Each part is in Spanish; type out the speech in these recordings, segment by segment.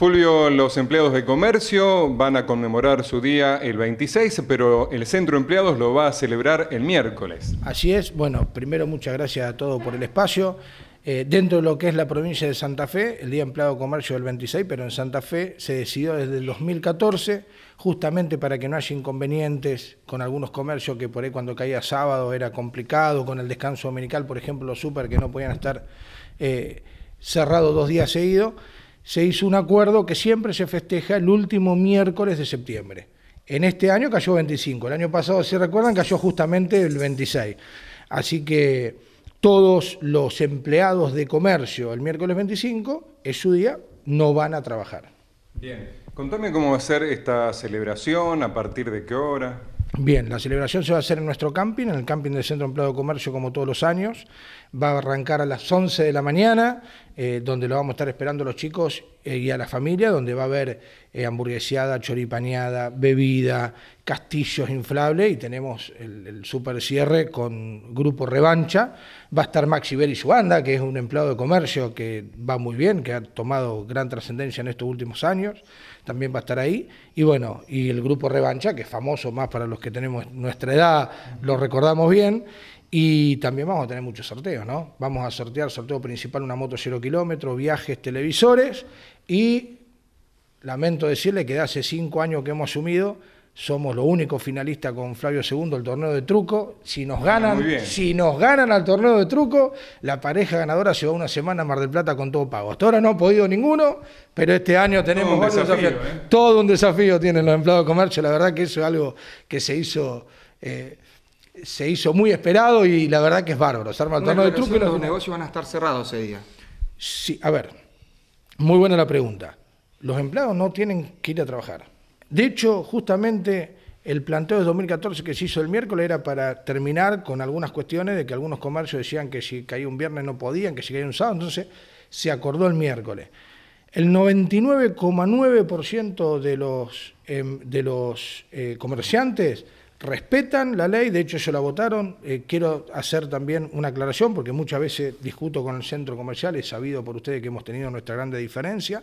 Fulvio, los empleados de comercio van a conmemorar su día el 26, pero el centro empleados lo va a celebrar el miércoles. Así es, bueno, primero muchas gracias a todos por el espacio. Eh, dentro de lo que es la provincia de Santa Fe, el Día Empleado de Comercio del 26, pero en Santa Fe se decidió desde el 2014, justamente para que no haya inconvenientes con algunos comercios que por ahí cuando caía sábado era complicado, con el descanso dominical, por ejemplo, los super que no podían estar eh, cerrados dos días seguidos se hizo un acuerdo que siempre se festeja el último miércoles de septiembre. En este año cayó 25, el año pasado, si recuerdan, cayó justamente el 26. Así que todos los empleados de comercio el miércoles 25, es su día, no van a trabajar. Bien, contame cómo va a ser esta celebración, a partir de qué hora. Bien, la celebración se va a hacer en nuestro camping, en el camping del Centro Empleado de Comercio como todos los años. Va a arrancar a las 11 de la mañana, eh, donde lo vamos a estar esperando los chicos eh, y a la familia, donde va a haber hamburguesada, eh, hamburgueseada, choripaneada, bebida, castillos inflables y tenemos el, el, super cierre con Grupo Revancha. Va a estar Maxi Bell su banda, que es un empleado de comercio que va muy bien, que ha tomado gran trascendencia en estos últimos años, también va a estar ahí. Y bueno, y el Grupo Revancha, que es famoso más para los que tenemos nuestra edad, lo recordamos bien. Y también vamos a tener muchos sorteos, ¿no? Vamos a sortear, sorteo principal, una moto 0 kilómetros, viajes, televisores y lamento decirle que de hace cinco años que hemos asumido, somos los únicos finalistas con Flavio II el torneo de truco. Si nos ganan, si nos ganan al torneo de truco, la pareja ganadora se va una semana a Mar del Plata con todo pago. Hasta ahora no ha podido ninguno, pero este año tenemos todo un desafío. ¿eh? Todo un desafío tienen los empleados de comercio. La verdad que eso es algo que se hizo. Eh, se hizo muy esperado y la verdad que es bárbaro. Se arma el de truco. Los, negocios van a estar cerrados ese día. Sí, a ver, muy buena la pregunta. Los empleados no tienen que ir a trabajar. De hecho, justamente el planteo de 2014 que se hizo el miércoles era para terminar con algunas cuestiones de que algunos comercios decían que si caía un viernes no podían, que si caía un sábado, entonces se acordó el miércoles. El 99,9% de los, em, de los eh, comerciantes respetan la ley, de hecho se la votaron. Eh, quiero hacer también una aclaración, porque muchas veces discuto con el centro comercial, es sabido por ustedes que hemos tenido nuestra grande diferencia,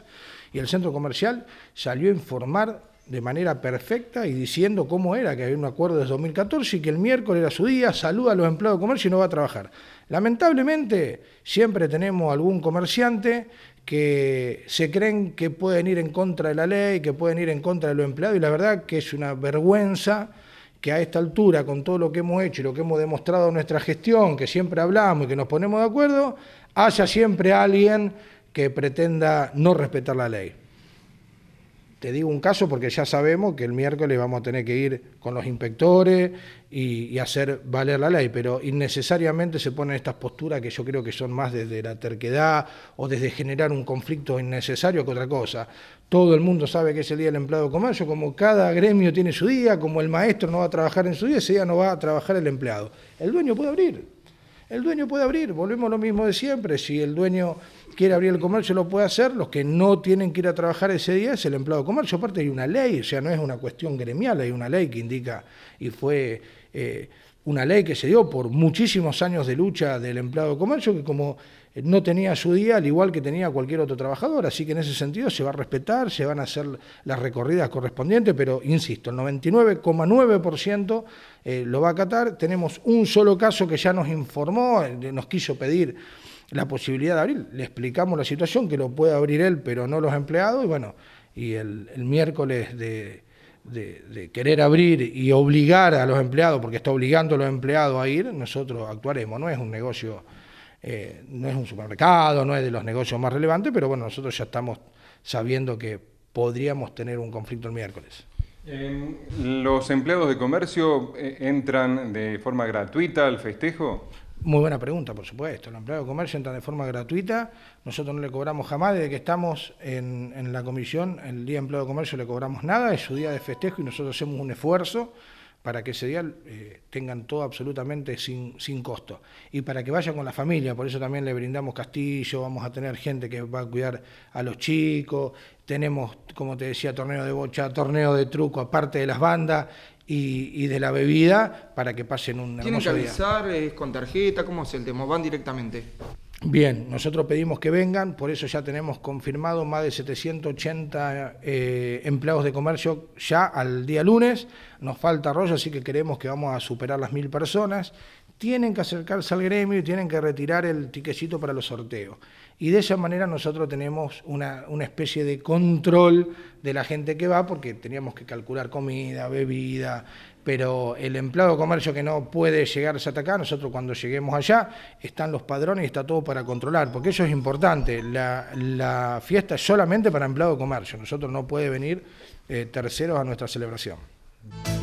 y el centro comercial salió a informar de manera perfecta y diciendo cómo era, que había un acuerdo desde 2014 y que el miércoles era su día, saluda a los empleados de comercio y no va a trabajar. Lamentablemente, siempre tenemos algún comerciante que se creen que pueden ir en contra de la ley, que pueden ir en contra de los empleados, y la verdad que es una vergüenza que a esta altura, con todo lo que hemos hecho y lo que hemos demostrado en nuestra gestión, que siempre hablamos y que nos ponemos de acuerdo, haya siempre alguien que pretenda no respetar la ley te digo un caso porque ya sabemos que el miércoles vamos a tener que ir con los inspectores y, hacer valer la ley, pero innecesariamente se ponen estas posturas que yo creo que son más desde la terquedad o desde generar un conflicto innecesario que otra cosa. Todo el mundo sabe que es el Día del Empleado de Comercio, como cada gremio tiene su día, como el maestro no va a trabajar en su día, ese día no va a trabajar el empleado. El dueño puede abrir, el dueño puede abrir, volvemos lo mismo de siempre, si el dueño quiere abrir el comercio lo puede hacer, los que no tienen que ir a trabajar ese día es el empleado de comercio, aparte hay una ley, o sea, no es una cuestión gremial, hay una ley que indica y fue... Eh, una ley que se dio por muchísimos años de lucha del empleado de comercio, que como eh, no tenía su día, al igual que tenía cualquier otro trabajador. Así que en ese sentido se va a respetar, se van a hacer las recorridas correspondientes, pero insisto, el 99,9% eh, lo va a acatar. Tenemos un solo caso que ya nos informó, eh, nos quiso pedir la posibilidad de abrir. Le explicamos la situación, que lo puede abrir él, pero no los empleados. Y bueno, y el miércoles de de, querer abrir y obligar a los empleados, porque está obligando a los empleados a ir, nosotros actuaremos. No es un negocio, eh, no es un supermercado, no es de los negocios más relevantes, pero bueno, nosotros ya estamos sabiendo que podríamos tener un conflicto el miércoles. Em, ¿Los empleados de comercio eh, entran de forma gratuita al festejo? Muy buena pregunta, por supuesto. Los empleados de comercio entra de forma gratuita. Nosotros no le cobramos jamás. Desde que estamos en, la comisión, el Día de Empleado de Comercio le cobramos nada. Es su día de festejo y nosotros hacemos un esfuerzo para que ese día eh, tengan todo absolutamente sin, sin, costo. Y para que vayan con la familia, por eso también le brindamos castillo, vamos a tener gente que va a cuidar a los chicos, tenemos, como te decía, torneo de bocha, torneo de truco, aparte de las bandas, y, de la bebida para que pasen un ¿Tienen que avisar? ¿Es con tarjeta? ¿Cómo es el tema? ¿Van directamente? Bien, nosotros pedimos que vengan, por eso ya tenemos confirmado más de 780 eh, empleados de comercio ya al día lunes. Nos falta arroyo, así que creemos que vamos a superar las mil personas tienen que acercarse al gremio y tienen que retirar el tiquecito para los sorteos. Y de esa manera nosotros tenemos una, especie de control de la gente que va, porque teníamos que calcular comida, bebida, pero el empleado de comercio que no puede llegarse hasta acá, nosotros cuando lleguemos allá, están los padrones y está todo para controlar, porque eso es importante. La, fiesta es solamente para empleado de comercio, nosotros no puede venir eh, terceros a nuestra celebración.